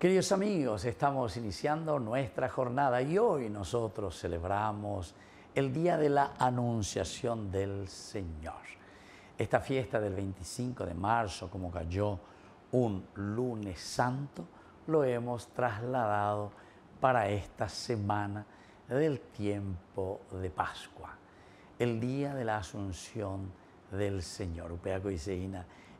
Queridos amigos, estamos iniciando nuestra jornada y hoy nosotros celebramos el Día de la Anunciación del Señor. Esta fiesta del 25 de marzo, como cayó un lunes santo, lo hemos trasladado para esta semana del tiempo de Pascua, el Día de la Asunción del Señor. Upeaco y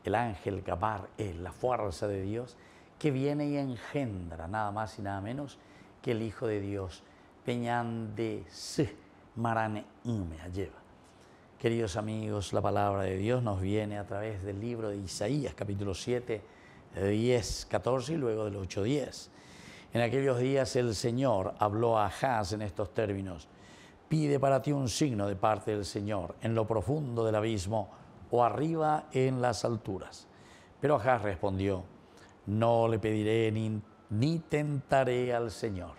el ángel capar es la fuerza de Dios que viene y engendra nada más y nada menos que el Hijo de Dios, de Se Marane lleva. Queridos amigos, la palabra de Dios nos viene a través del libro de Isaías, capítulo 7, 10, 14 y luego del 8, 10. En aquellos días el Señor habló a Haz en estos términos. Pide para ti un signo de parte del Señor, en lo profundo del abismo o arriba en las alturas. Pero Ajaz respondió, no le pediré ni, tentaré al Señor.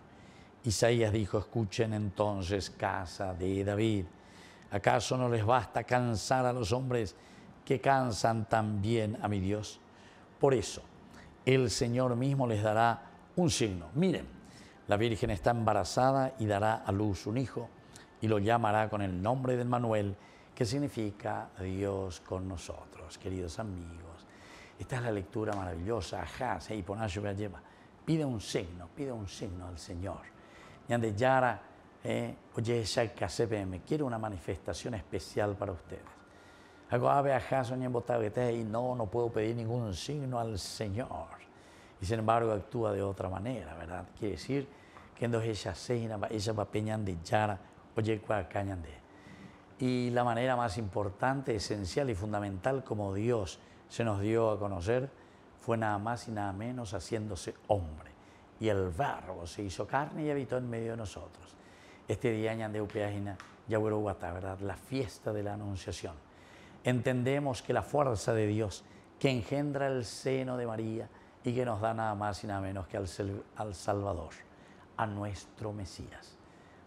Isaías dijo, escuchen entonces, casa de David, ¿acaso no les basta cansar a los hombres que cansan también a mi Dios? Por eso, el Señor mismo les dará un signo. Miren, la Virgen está embarazada y dará a luz un hijo y lo llamará con el nombre de Manuel, que significa Dios con nosotros, queridos amigos. Esta es la lectura maravillosa. Pide un signo, pide un signo al Señor. Yara, eh, oye, C.P.M. quiero una manifestación especial para ustedes. y ah, no, no puedo pedir ningún signo al Señor. Y sin embargo actúa de otra manera, ¿verdad? Quiere decir que entonces dos ella ella va peñan de Yara, oye, cañan de. Y la manera más importante, esencial y fundamental como Dios se nos dio a conocer fue nada más y nada menos haciéndose hombre. Y el verbo se hizo carne y habitó en medio de nosotros. Este día Ñandeupeágina, Yaburuguatá, ¿verdad? La fiesta de la Anunciación. Entendemos que la fuerza de Dios que engendra el seno de María y que nos da nada más y nada menos que al, al Salvador, a nuestro Mesías.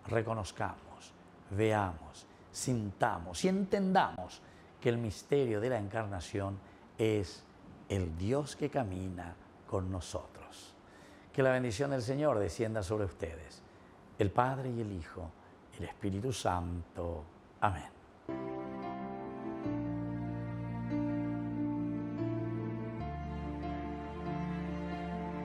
Reconozcamos, veamos, sintamos y entendamos que el misterio de la encarnación es el Dios que camina con nosotros. Que la bendición del Señor descienda sobre ustedes, el Padre y el Hijo, el Espíritu Santo. Amén.